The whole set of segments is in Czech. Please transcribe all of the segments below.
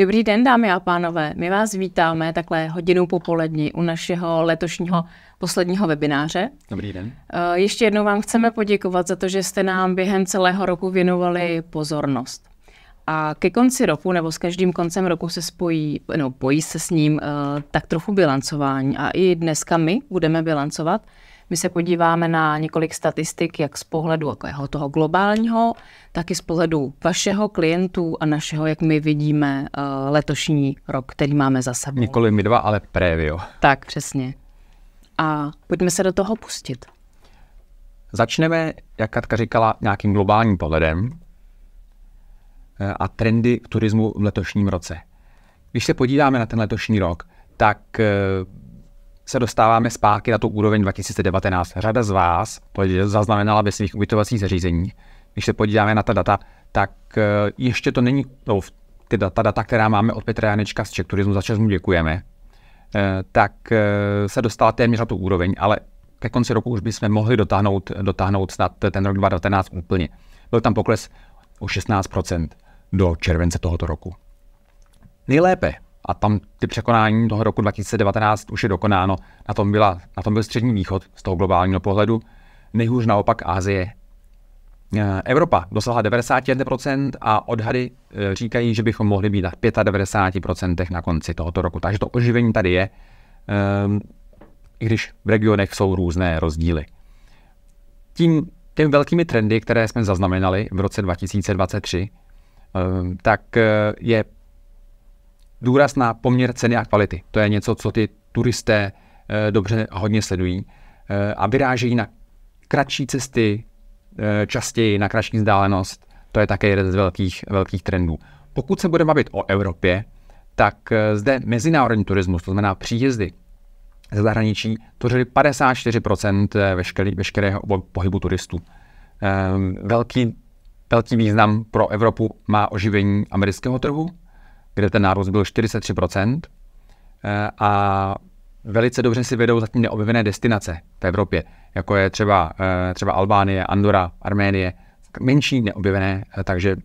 Dobrý den, dámy a pánové. My vás vítáme takhle hodinu popolední u našeho letošního posledního webináře. Dobrý den. Eh, ještě jednou vám chceme poděkovat za to, že jste nám během celého roku věnovali pozornost. A ke konci roku nebo s každým koncem roku se spojí, no pojí se s ním eh, tak trochu bilancování. A i dneska my budeme bilancovat. My se podíváme na několik statistik, jak z pohledu toho globálního, tak i z pohledu vašeho klientů a našeho, jak my vidíme eh, letošní rok, který máme za sebou. Nikoli my dva, ale prévio. Tak, přesně. A pojďme se do toho pustit. Začneme, jak Katka říkala, nějakým globálním pohledem eh, a trendy v turismu v letošním roce. Když se podíváme na ten letošní rok, tak eh, se dostáváme zpátky na tu úroveň 2019. Řada z vás to zaznamenala ve svých ubytovacích zařízení. Když se podíváme na ta data, tak eh, ještě to není, no, ty data, data, která máme od Petra Janečka z Czech Turismu, za čas mu děkujeme, eh, tak eh, se dostala téměř na tu úroveň, ale ke konci roku už bychom mohli dotáhnout, dotáhnout snad ten rok 2019 úplně. Byl tam pokles o 16% do července tohoto roku. Nejlépe a tam ty překonání toho roku 2019 už je dokonáno. Na tom, byla, na tom byl střední východ z toho globálního pohledu, nejhůř naopak Asie. Eh, Evropa dosáhla 91% a odhady eh, říkají, že bychom mohli být na 95% na konci tohoto roku. Takže to oživení tady je, ehm, i když v regionech jsou různé rozdíly. Tím, těm velkými trendy, které jsme zaznamenali v roce 2023, ehm, tak eh, je důraz na poměr ceny a kvality. To je něco, co ty turisté eh, dobře a hodně sledují eh, a vyrážejí na kratší cesty, eh, častěji na kratší vzdálenost. To je také jeden z velkých, velkých trendů. Pokud se budeme bavit o Evropě, tak zde mezinárodní turismus, to znamená příjezdy ze zahraničí, tvořili 54% veškerý, veškerého pohybu turistů. Velký, velký význam pro Evropu má oživení amerického trhu, kde ten nárůst byl 43%. Eh, a velice dobře si vedou zatím neobjevené destinace v Evropě, jako je třeba, eh, třeba Albánie, Andora, Arménie, menší neobjevené, eh, takže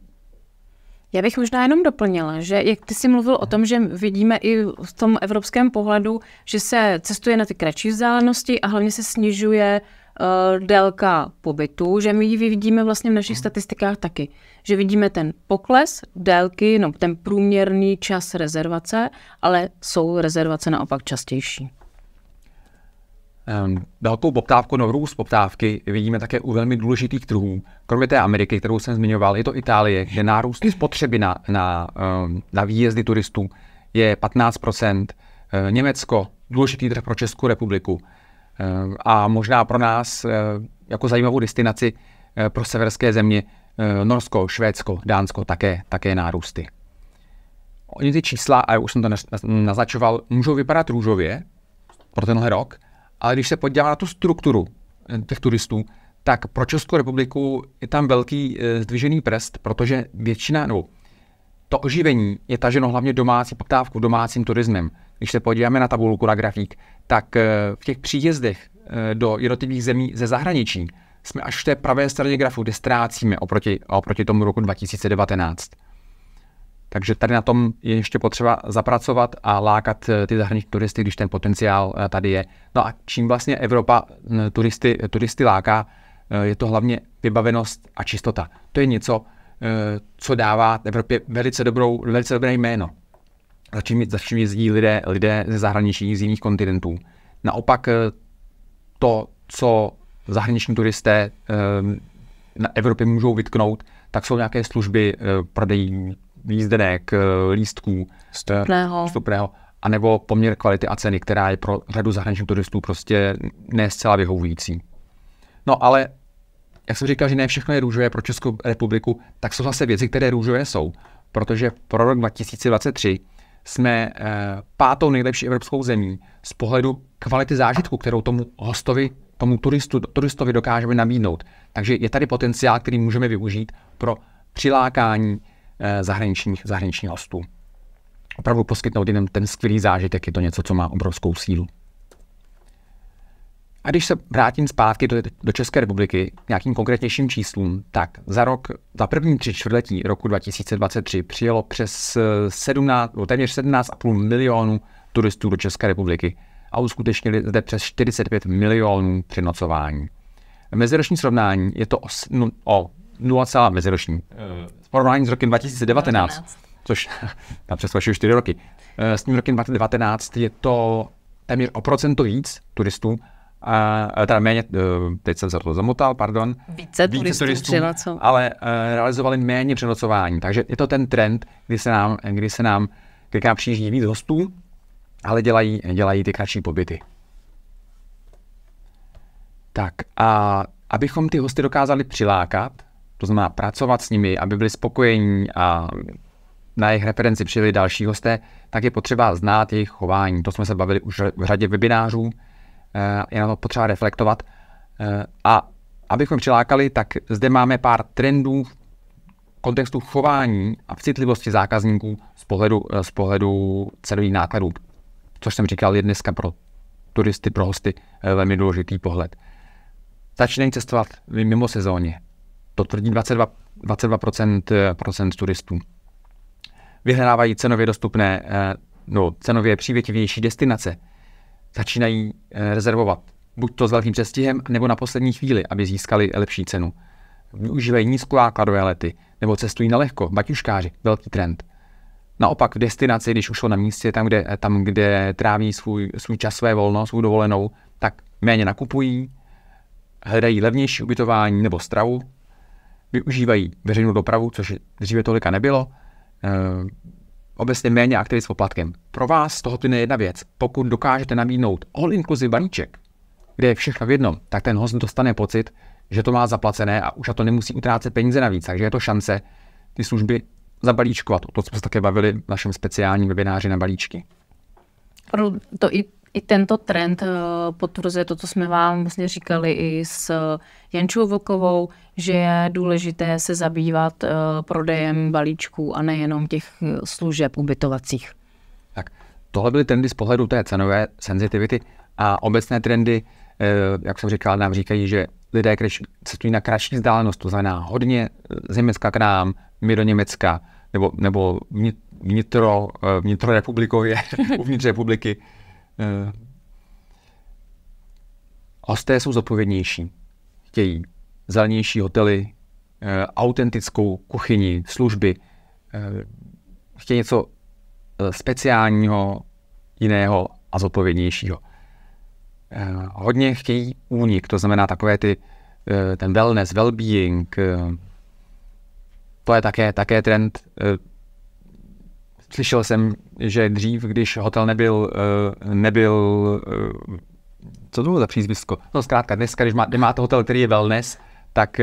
já bych možná jenom doplnila, že jak ty jsi mluvil o tom, že vidíme i v tom evropském pohledu, že se cestuje na ty kratší vzdálenosti a hlavně se snižuje uh, délka pobytu, že my ji vidíme vlastně v našich mhm. statistikách taky že vidíme ten pokles délky, no ten průměrný čas rezervace, ale jsou rezervace naopak častější. Um, velkou poptávku, no růst poptávky vidíme také u velmi důležitých trhů. Kromě té Ameriky, kterou jsem zmiňoval, je to Itálie, kde nárůst spotřeby na, na, um, na výjezdy turistů je 15 uh, Německo, důležitý trh pro Českou republiku uh, a možná pro nás uh, jako zajímavou destinaci eh, pro severské země Eh, Norsko, Švédsko, Dánsko také, také nárůsty. Oni ty čísla, a já už jsem to naznačoval, můžou vypadat růžově pro tenhle rok, ale když se podívá na tu strukturu eh, těch turistů, tak pro Českou republiku je tam velký eh, zdvižený prst, protože většina, no, to oživení je taženo hlavně domácí poptávku, domácím turismem. Když se podíváme na tabulku, na grafík, tak v těch příjezdech do jednotlivých zemí ze zahraničí jsme až v té pravé straně grafu, kde ztrácíme oproti, oproti tomu roku 2019. Takže tady na tom je ještě potřeba zapracovat a lákat eh, ty zahraniční turisty, když ten potenciál eh, tady je. No a čím vlastně Evropa turisty, turisty láká, eh, je to hlavně vybavenost a čistota. To je něco, co dává Evropě velice, dobrou, velice dobré jméno. Za čím, za čím jezdí lidé, lidé ze zahraničí, z jiných kontinentů. Naopak to, co zahraniční turisté ehm, na Evropě můžou vytknout, tak jsou nějaké služby eh, prodejí jízdenek, eh, lístků, vstupného. vstupného, anebo poměr kvality a ceny, která je pro řadu zahraničních turistů prostě ne zcela vyhovující. No ale jak jsem říkal, že ne všechno je růžové pro Českou republiku, tak jsou zase věci, které růžové jsou. Protože pro rok 2023 jsme eh, pátou nejlepší evropskou zemí z pohledu kvality zážitku, kterou tomu hostovi tomu turistu, turistovi dokážeme nabídnout. Takže je tady potenciál, který můžeme využít pro přilákání eh, zahraničních, zahraničních hostů. Opravdu poskytnout jenom ten skvělý zážitek je to něco, co má obrovskou sílu. A když se vrátím zpátky do, do České republiky k nějakým konkrétnějším číslům, tak za rok, za první tři čtvrtletí roku 2023 přijelo přes 17, eh, téměř 17,5 milionů turistů do České republiky a uskutečnili zde přes 45 milionů přinocování. Meziroční srovnání je to o, o 0, meziroční. Eh, v porovnání s rokem 2019, 19. což tam přes vaše 4 roky, eh, s tím rokem 2019 je to téměř o procento víc turistů, a, eh, teda méně, teď jsem se to zamotal, pardon. Více, více turistů, turistů ale realizovali méně přenocování. Takže je to ten trend, kdy se nám, kdy se nám, kdy přijíždí víc hostů, ale dělají, dělají ty kratší pobyty. Tak a abychom ty hosty dokázali přilákat, to znamená pracovat s nimi, aby byli spokojení a na jejich referenci přijeli další hosté, tak je potřeba znát jejich chování. To jsme se bavili už v řadě webinářů, eh, je na to potřeba reflektovat. Eh, a abychom přilákali, tak zde máme pár trendů v kontextu chování a v citlivosti zákazníků z pohledu, eh, z pohledu cenových nákladů což jsem říkal, je dneska pro turisty, pro hosty eh, velmi důležitý pohled. Začínají cestovat mimo sezóně. To tvrdí 22, 22% eh, procent turistů. Vyhledávají cenově dostupné, eh, no, cenově přívětivější destinace. Začínají rezervovat buď to s velkým přestihem, nebo na poslední chvíli, aby získali lepší cenu. Využívají nízkonákladové lety, nebo cestují na lehko, baťuškáři, velký trend Naopak v destinaci, když už jsou na místě, tam, kde, tam, kde tráví svůj, svůj čas, své volno, svou dovolenou, tak méně nakupují, hledají levnější ubytování nebo stravu, využívají veřejnou dopravu, což dříve tolika nebylo, e, obecně méně aktivit s poplatkem. Pro vás toho plyne jedna věc. Pokud dokážete nabídnout all-inclusive balíček, kde je všechno v jednom, tak ten host dostane pocit, že to má zaplacené a už a to nemusí utrácet peníze navíc, takže je to šance ty služby zabalíčkovat. O to jsme se také bavili v našem speciálním webináři na balíčky. To i, i tento trend eh, potvrzuje to, co jsme vám vlastně říkali i s Jančou Vokovou, že je důležité se zabývat eh, prodejem balíčků a nejenom těch eh, služeb ubytovacích. Tak, tohle byly trendy z pohledu té cenové senzitivity a obecné trendy, jak jsem říkal, nám říkají, že lidé cestují na kratší vzdálenost, to znamená hodně z Německa k nám, my do Německa, nebo, nebo vnitro, eh, vnitro republikově, uvnitř republiky. Eh, hosté jsou zodpovědnější. Chtějí zelenější hotely, eh, autentickou kuchyni, služby. Chtějí něco speciálního, jiného a zodpovědnějšího. Hodně chtějí únik, to znamená takové ty, ten wellness, well-being, to je také, také trend. Eh, slyšel jsem, že dřív, když hotel nebyl, eh, nebyl eh, co to bylo za přízvisko? No zkrátka, dneska, když, má, když máte hotel, který je wellness, tak,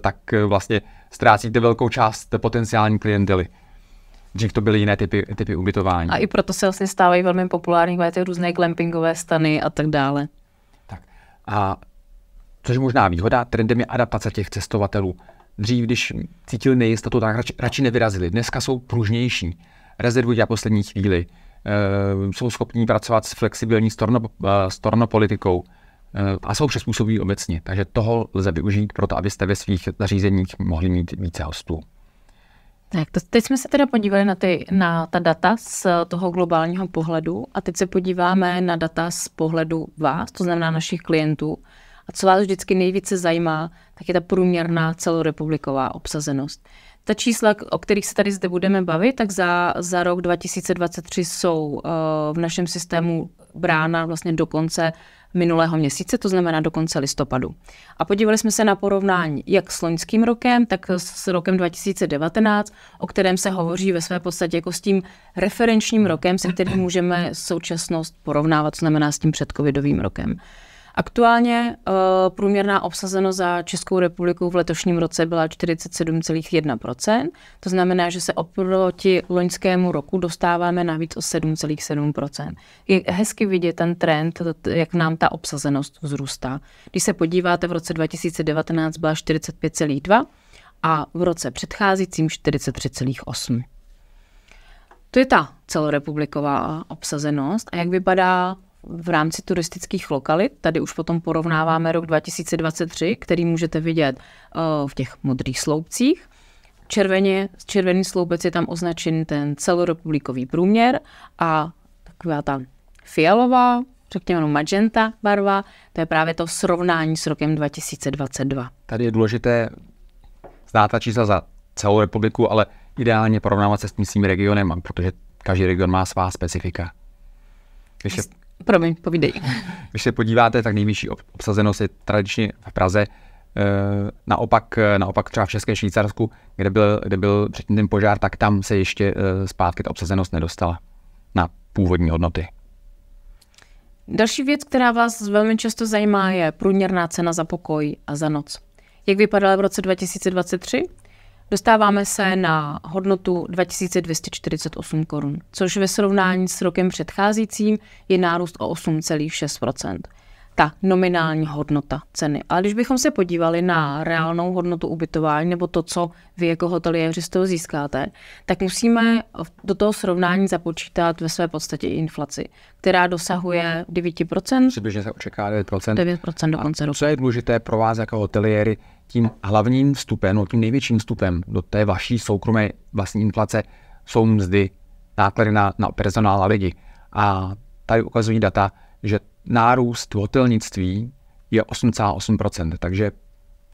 tak vlastně ztrácíte velkou část potenciální klientely. Dřív to byly jiné typy, typy ubytování. A i proto se vlastně stávají velmi populární ty různé glampingové stany a tak dále. Tak. A což je možná výhoda, trendem je adaptace těch cestovatelů dřív, když cítili nejistotu, tak radši, radši nevyrazili. Dneska jsou pružnější, rezervují a poslední chvíli, uh, jsou schopní pracovat s flexibilní storno, uh, stornopolitikou uh, a jsou přizpůsobí obecně. Takže toho lze využít pro to, abyste ve svých zařízeních mohli mít více hostů. Tak, to, teď jsme se teda podívali na, ty, na ta data z toho globálního pohledu a teď se podíváme na data z pohledu vás, to znamená našich klientů co vás vždycky nejvíce zajímá, tak je ta průměrná celorepubliková obsazenost. Ta čísla, o kterých se tady zde budeme bavit, tak za, za rok 2023 jsou uh, v našem systému brána vlastně do konce minulého měsíce, to znamená do konce listopadu. A podívali jsme se na porovnání jak s loňským rokem, tak s rokem 2019, o kterém se hovoří ve své podstatě jako s tím referenčním rokem, se kterým můžeme současnost porovnávat, znamená s tím předcovidovým rokem. Aktuálně uh, průměrná obsazenost za Českou republiku v letošním roce byla 47,1%. To znamená, že se oproti loňskému roku dostáváme navíc o 7,7%. Je hezky vidět ten trend, jak nám ta obsazenost vzrůstá. Když se podíváte, v roce 2019 byla 45,2% a v roce předcházejícím 43,8%. To je ta celorepubliková obsazenost. A jak vypadá v rámci turistických lokalit. Tady už potom porovnáváme rok 2023, který můžete vidět eh, v těch modrých sloupcích. Červeně, červený sloupec je tam označen ten celorepublikový průměr a taková ta fialová, řekněme no magenta barva, to je právě to srovnání s rokem 2022. Tady je důležité znát ta čísla za celou republiku, ale ideálně porovnávat se s tím svým regionem, protože každý region má svá specifika. Když je Promiň, povídej. Když se podíváte, tak nejvyšší obsazenost je tradičně v Praze. E, naopak, e, naopak třeba v České Švýcarsku, kde byl, kde byl předtím ten požár, tak tam se ještě e, zpátky ta obsazenost nedostala na původní hodnoty. Další věc, která vás velmi často zajímá, je průměrná cena za pokoj a za noc. Jak vypadala v roce 2023 Dostáváme se na hodnotu 2248 korun, což ve srovnání s rokem předcházejícím je nárůst o 8,6 ta nominální hodnota ceny. Ale když bychom se podívali na reálnou hodnotu ubytování nebo to, co vy jako hoteliéři z toho získáte, tak musíme do toho srovnání započítat ve své podstatě i inflaci, která dosahuje 9%. Přibližně se očeká 9%. 9% do konce roku. Co je důležité pro vás jako hoteliéry, tím hlavním vstupem, no tím největším vstupem do té vaší soukromé vlastní inflace jsou mzdy, náklady na, na personál a lidi. A tady ukazují data, že nárůst v hotelnictví je 8,8%. Takže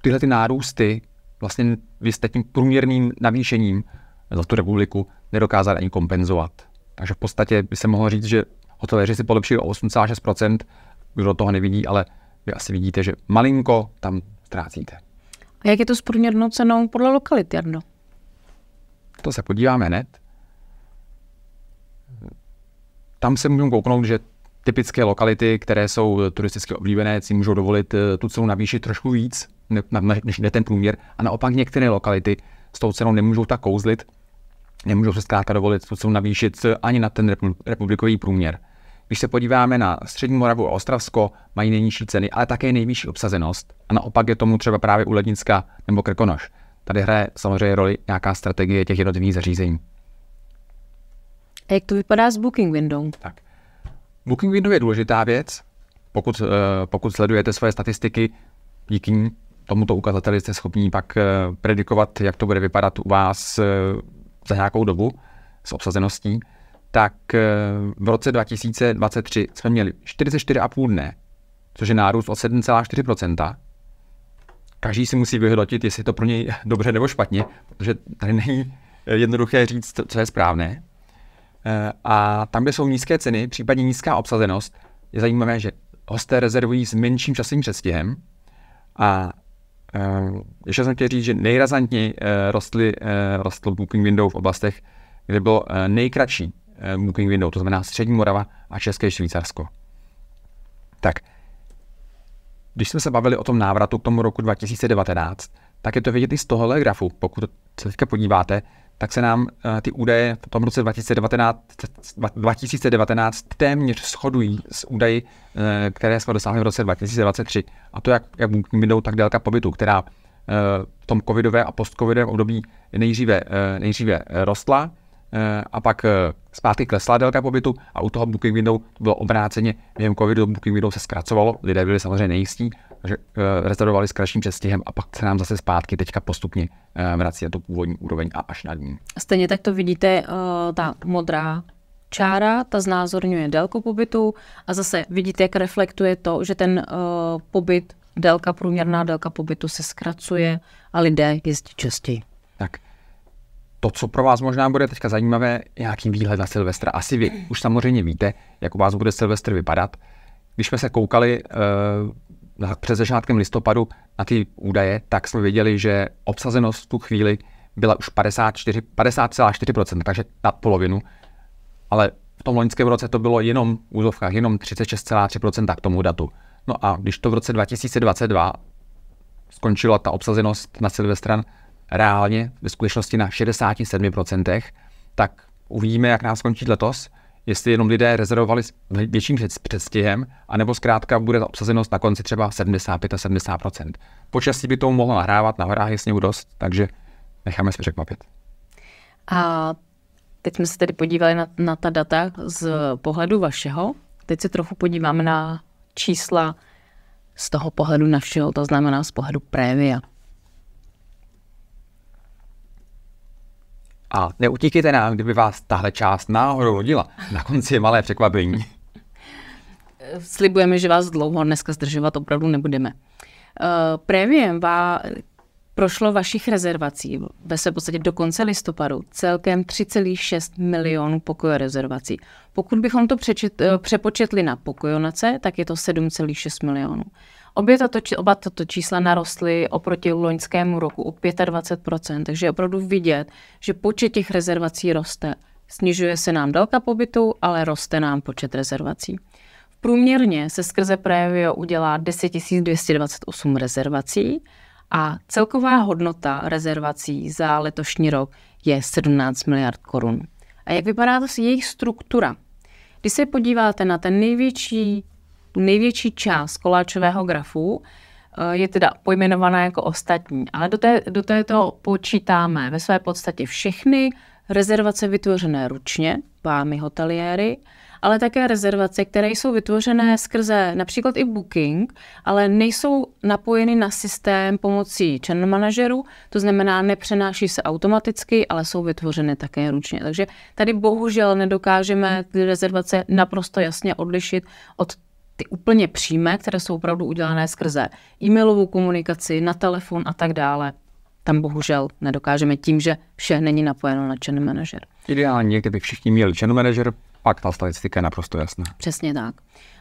tyhle ty nárůsty vlastně vy jste tím průměrným navýšením za tu republiku nedokázali ani kompenzovat. Takže v podstatě by se mohlo říct, že hoteléři si polepšili o 8,6%, kdo toho nevidí, ale vy asi vidíte, že malinko tam ztrácíte. A jak je to s průměrnou cenou podle lokalit, Jarno? To se podíváme hned. Tam se můžeme kouknout, že typické lokality, které jsou turisticky oblíbené, si můžou dovolit eh, tu cenu navýšit trošku víc, než jde ten průměr. A naopak některé lokality s tou cenou nemůžou tak kouzlit, nemůžou se zkrátka dovolit tu cenu navýšit eh, ani na ten republikový průměr. Když se podíváme na Střední Moravu a Ostravsko, mají nejnižší ceny, ale také nejvyšší obsazenost. A naopak je tomu třeba právě u Lednicka nebo Krkonoš. Tady hraje samozřejmě roli nějaká strategie těch jednotlivých zařízení. A jak to vypadá s booking window? Tak. Booking window je důležitá věc. Pokud, eh, pokud sledujete své statistiky, díky tomuto ukazateli jste schopni pak eh, predikovat, jak to bude vypadat u vás eh, za nějakou dobu s obsazeností, tak v roce 2023 jsme měli 44,5 dne, což je nárůst o 7,4%. Každý si musí vyhodnotit, jestli je to pro něj dobře nebo špatně, protože tady není jednoduché říct, co je správné. Eh, a tam, kde jsou nízké ceny, případně nízká obsazenost, je zajímavé, že hosté rezervují s menším časovým předstihem. A eh, ještě jsem chtěl říct, že nejrazantně eh, rostly, rostl booking window v oblastech, kde bylo nejkratší booking window, to znamená Střední Morava a České Švýcarsko. Tak, když jsme se bavili o tom návratu k tomu roku 2019, tak je to vidět i z tohohle grafu. Pokud se teďka podíváte, tak se nám eh, ty údaje v tom roce 2019, 2019 téměř shodují s údaji, eh, které jsme dosáhli v roce 2023. A to jak, jak jdou, tak délka pobytu, která eh, v tom covidové a postcovidové období nejdříve, nejdříve rostla a pak zpátky klesla délka pobytu a u toho Booking Window bylo obráceně. Během covidu Booking Window se zkracovalo, lidé byli samozřejmě nejistí že eh, restaurovali s kratším přestihem a pak se nám zase zpátky teďka postupně eh, vrací na tu původní úroveň a až nad ní. Stejně tak to vidíte, eh, ta modrá čára, ta znázorňuje délku pobytu a zase vidíte, jak reflektuje to, že ten pobyt, délka, průměrná délka pobytu se zkracuje a lidé jezdí častěji. Tak, to, co pro vás možná bude teďka zajímavé, nějaký výhled na Silvestra. Asi vy už samozřejmě víte, jak u vás bude Silvestr vypadat. Když jsme se koukali před začátkem listopadu na ty údaje, tak jsme viděli, že obsazenost v tu chvíli byla už 54, 50,4%, takže nad polovinu. Ale v tom loňském roce to bylo jenom v úzovkách, jenom 36,3% k tomu datu. No a když to v roce 2022 skončila ta obsazenost na Silvestran reálně ve skutečnosti na 67%, tak uvidíme, jak nás skončí letos jestli jenom lidé rezervovali s větším předstihem, anebo zkrátka bude ta obsazenost na konci třeba 75 a 70 Počasí by to mohlo nahrávat, na horách je sněhu dost, takže necháme se překvapit. A teď jsme se tedy podívali na, na ta data z pohledu vašeho. Teď se trochu podíváme na čísla z toho pohledu našeho, to znamená z pohledu prémia. A neutíkejte nám, kdyby vás tahle část náhodou nudila. Na konci je malé překvapení. Slibujeme, že vás dlouho dneska zdržovat opravdu nebudeme. Uh, eh, prémiem vá, prošlo vašich rezervací ve se podstatě do konce listopadu celkem 3,6 milionů pokojů rezervací. Pokud bychom to přečet, eh, přepočetli na pokojonace, tak je to 7,6 milionů. Obě tato, oba tato čísla narostly oproti loňskému roku o 25%, takže je opravdu vidět, že počet těch rezervací roste. Snižuje se nám délka pobytu, ale roste nám počet rezervací. V průměrně se skrze Previo udělá 10 228 rezervací a celková hodnota rezervací za letošní rok je 17 miliard korun. A jak vypadá to jejich struktura? Když se podíváte na ten největší největší část koláčového grafu eh, je teda pojmenovaná jako ostatní, ale do, té, do této počítáme ve své podstatě všechny rezervace vytvořené ručně, vámi hoteliéry, ale také rezervace, které jsou vytvořené skrze například i Booking, ale nejsou napojeny na systém pomocí channel manažerů, to znamená nepřenáší se automaticky, ale jsou vytvořeny také ručně. Takže tady bohužel nedokážeme ty rezervace naprosto jasně odlišit od ty úplně přímé, které jsou opravdu udělané skrze e-mailovou komunikaci, na telefon a tak dále, tam bohužel nedokážeme tím, že vše není napojeno na channel manager. Ideálně, kdyby všichni měli channel manager, pak ta statistika je naprosto jasná. Přesně tak.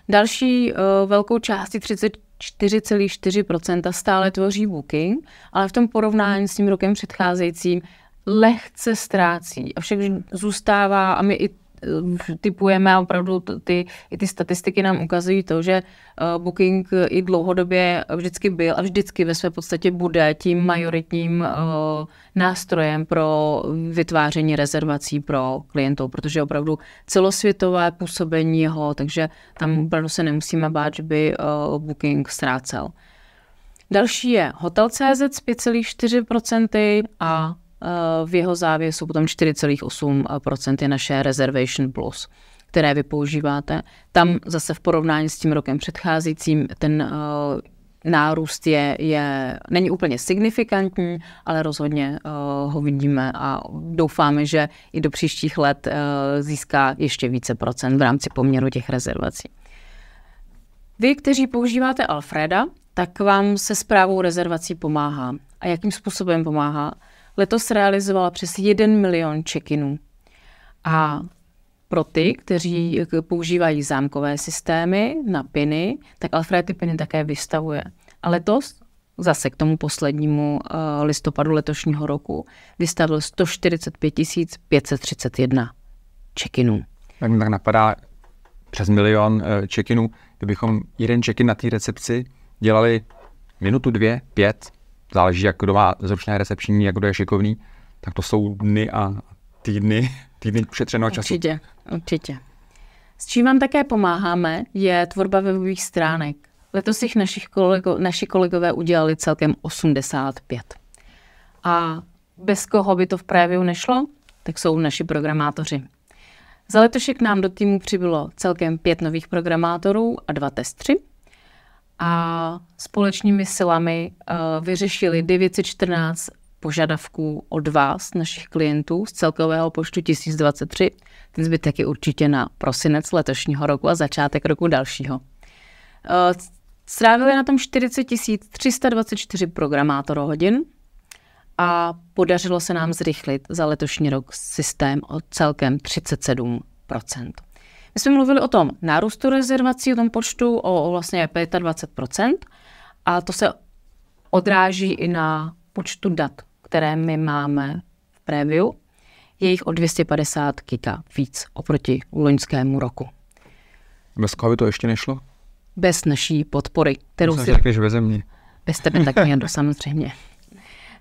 Další uh, velkou částí 34,4% stále tvoří Booking, ale v tom porovnání s tím rokem předcházejícím lehce ztrácí. Avšak zůstává, a my i Eh, typujeme a opravdu ty, i ty statistiky nám ukazují to, že eh, Booking i dlouhodobě vždycky byl a vždycky ve své podstatě bude tím majoritním eh, nástrojem pro vytváření rezervací pro klientů, protože opravdu celosvětové působení ho, takže tam opravdu se nemusíme bát, že by Booking ztrácel. Další je Hotel.cz s 5,4% a v jeho závěru jsou potom 4,8% je naše reservation plus které vy používáte. Tam zase v porovnání s tím rokem předcházejícím ten eh, nárůst je, je, není úplně signifikantní, ale rozhodně eh, ho vidíme a doufáme, že i do příštích let eh, získá ještě více procent v rámci poměru těch rezervací. Vy, kteří používáte Alfreda, tak vám se zprávou rezervací pomáhá. A jakým způsobem pomáhá? Letos realizovala přes 1 milion check-inů. A pro ty, kteří používají zámkové systémy na piny, tak Alfred ty piny také vystavuje. A letos, zase k tomu poslednímu eh, listopadu letošního roku, vystavil 145 531 čekinů. Tak mi tak napadá přes milion čekinů. Eh, kdybychom jeden check-in na té recepci dělali minutu, dvě, pět, záleží, jak kdo má zručné recepční, jak kdo je šikovný, tak to jsou dny a týdny, týdny ušetřeného času. Určitě, určitě. S čím vám také pomáháme, je tvorba webových stránek. Letos jich našich kolego, naši kolegové udělali celkem 85. A bez koho by to v préviu nešlo, tak jsou naši programátoři. Za letošek nám do týmu přibylo celkem pět nových programátorů a dva testři a společnými silami eh, vyřešili 914 požadavků od vás, našich klientů, z celkového počtu 1023. Ten zbytek je určitě na prosinec letošního roku a začátek roku dalšího. Eh, strávili na tom 40 324 programátorů hodin a podařilo se nám zrychlit za letošní rok systém o celkem 37 my jsme mluvili o tom nárůstu rezervací, o tom počtu o, o vlastně 25 a to se odráží i na počtu dat, které my máme v preview. Je jich o 250 kita víc oproti loňskému roku. Bez koho by to ještě nešlo? Bez naší podpory, kterou si... Řekneš bez mě. Bez tebe tak, do samozřejmě.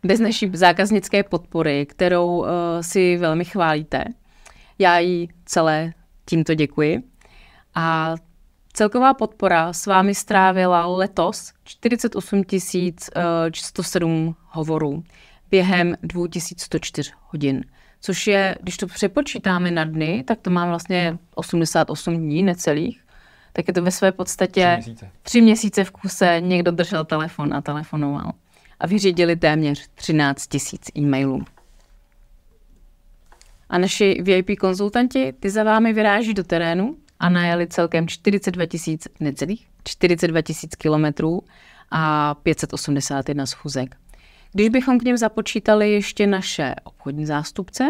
Bez naší zákaznické podpory, kterou uh, si velmi chválíte. Já ji celé Tímto děkuji. A celková podpora s vámi strávila letos 48 107 eh, hovorů během 2104 hodin. Což je, když to přepočítáme na dny, tak to mám vlastně 88 dní necelých tak je to ve své podstatě tři měsíce. tři měsíce v kuse někdo držel telefon a telefonoval. A vyřídili téměř 13 000 e-mailů. A naši VIP konzultanti, ty za vámi vyráží do terénu a najeli celkem 42 tisíc, necelých, 42 tisíc kilometrů a 581 schůzek. Když bychom k něm započítali ještě naše obchodní zástupce,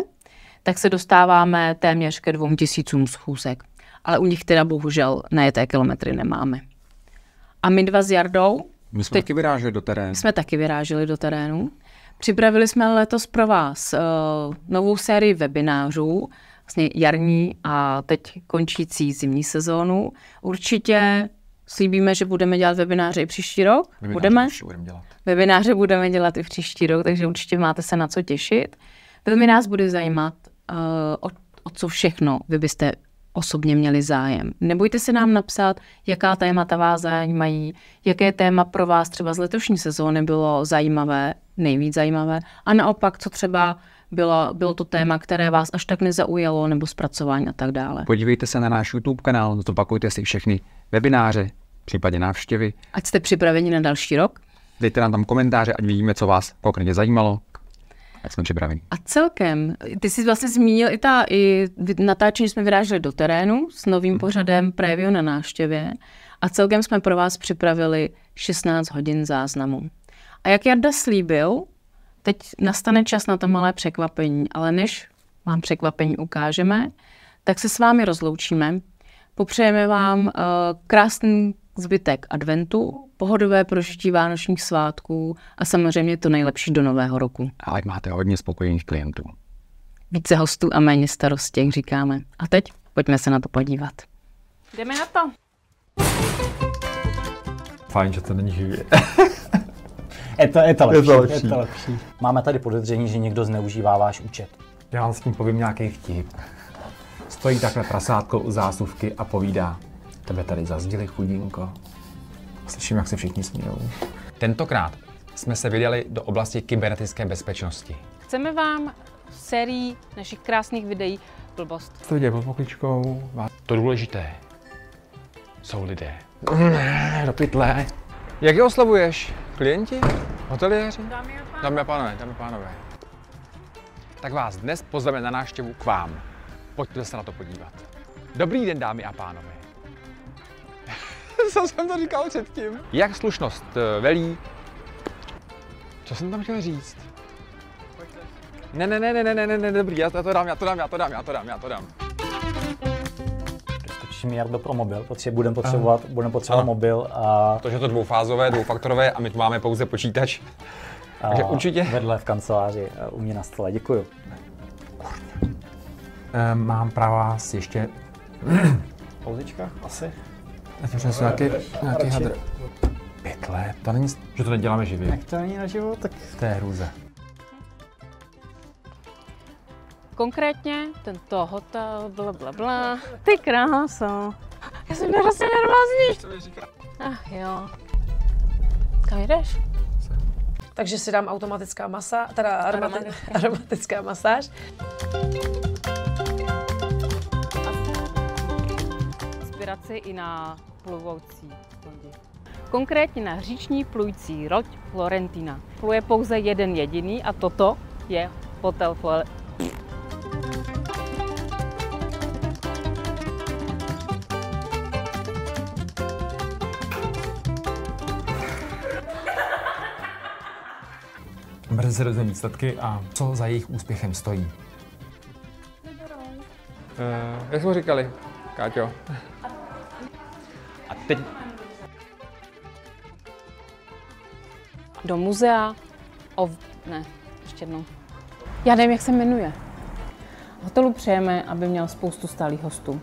tak se dostáváme téměř ke dvou tisícům schůzek. Ale u nich teda bohužel najeté kilometry nemáme. A my dva s Jardou... My jsme teď, taky vyráželi do terénu. Jsme taky vyráželi do terénu. Připravili jsme letos pro vás uh, novou sérii webinářů, vlastně jarní a teď končící zimní sezónu. Určitě slíbíme, že budeme dělat webináře i příští rok. Webináře budeme? budeme dělat. Webináře budeme dělat i příští rok, takže určitě máte se na co těšit. Velmi nás bude zajímat, uh, o, o co všechno vy byste osobně měli zájem. Nebojte se nám napsat, jaká témata vás zajímají, jaké téma pro vás třeba z letošní sezóny bylo zajímavé, nejvíc zajímavé. A naopak, co třeba bylo, bylo to téma, které vás až tak nezaujalo, nebo zpracování a tak dále. Podívejte se na náš YouTube kanál, zopakujte si všechny webináře, případně návštěvy. Ať jste připraveni na další rok. Dejte nám tam komentáře, ať vidíme, co vás konkrétně zajímalo. Ať jsme připraveni. A celkem, ty jsi vlastně zmínil i, ta, i natáčení jsme vyráželi do terénu s novým hmm. pořadem Preview na návštěvě a celkem jsme pro vás připravili 16 hodin záznamu. A jak Jarda slíbil, teď nastane čas na to malé překvapení, ale než vám překvapení ukážeme, tak se s vámi rozloučíme. Popřejeme vám uh, krásný zbytek adventu, pohodové prožití vánočních svátků a samozřejmě to nejlepší do nového roku. A ať máte hodně spokojených klientů. Více hostů a méně starostí, jak říkáme. A teď pojďme se na to podívat. Jdeme na to. Fajn, že to není živě. je, to, je, to lepší, je, to lepší. je to lepší. Máme tady podezření, že někdo zneužívá váš účet. Já vám s tím povím nějaký vtip. Stojí takhle prasátko u zásuvky a povídá. Tebe tady zazdili, chudinko. Slyším, jak se všichni smějou. Tentokrát jsme se vydali do oblasti kybernetické bezpečnosti. Chceme vám sérii našich krásných videí blbost. To viděli pod pokličkou. To důležité jsou lidé. Do pytle. Jak je oslavuješ? Klienti? Hoteliéři? Dámy a pánové. Dámy a pánové, Tak vás dnes pozveme na návštěvu k vám. Pojďte se na to podívat. Dobrý den, dámy a pánové. Co jsem to říkal předtím? Jak slušnost eh, velí... Co jsem tam chtěl říct? Ne, ne, ne, ne, ne, ne, ne, dobrý, já to dám, já to dám, já to dám, já to dám, já to dám příští mi do pro mobil, protože budeme potřebovat, uh. budem potřebovat uh-huh. mobil. A... že to dvoufázové, dvoufaktorové a my tu máme pouze počítač. A Takže určitě. Vedle v kanceláři eh, u mě na stole, děkuju. Uh, mám pro vás ještě... Pouzička? asi? Já to přinesu nějaký, nějaký hadr. Pět let, to není, že to neděláme živě. Jak to není na živo. tak... To je hrůza. Konkrétně tento hotel, bla, bla, bla. Ty krása, Já jsem vlastně nervózní. Ach jo. Kam jdeš? Takže si dám automatická masa, teda aromatická. aromatická masáž. Inspiraci i na plovoucí lodi. Konkrétně na říční plující loď Florentina. Pluje pouze jeden jediný a toto je hotel Florentina. mezirozenní výsledky a co za jejich úspěchem stojí. Uh, jak jsme říkali, Káťo? A teď... Do muzea o... Ne, ještě jednou. Já nevím, jak se jmenuje. Hotelu přejeme, aby měl spoustu stálých hostů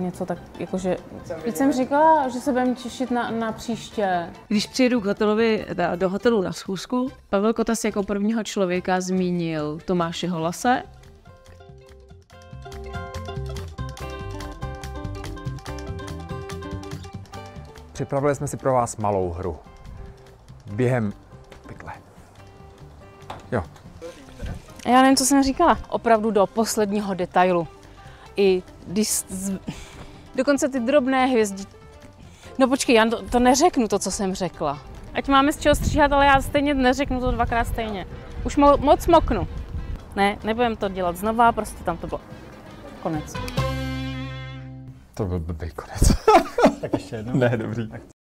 něco tak, jakože... Teď jsem říkala, že se budeme těšit na, na příště. Když přijedu k hotelovi, do hotelu na schůzku, Pavel Kotas jako prvního člověka zmínil Tomáše Holase připravili jsme si pro vás malou hru. Během pikle. Jo. Já nevím, co jsem říkala. Opravdu do posledního detailu. I když z... Dokonce ty drobné hvězdy. No počkej, já to, to neřeknu, to, co jsem řekla. Ať máme z čeho stříhat, ale já stejně neřeknu to dvakrát stejně. Už mo- moc moknu. Ne, nebudem to dělat znova, prostě tam to bylo. Konec. To byl blbý konec. tak ještě jednou. Ne, dobrý. Tak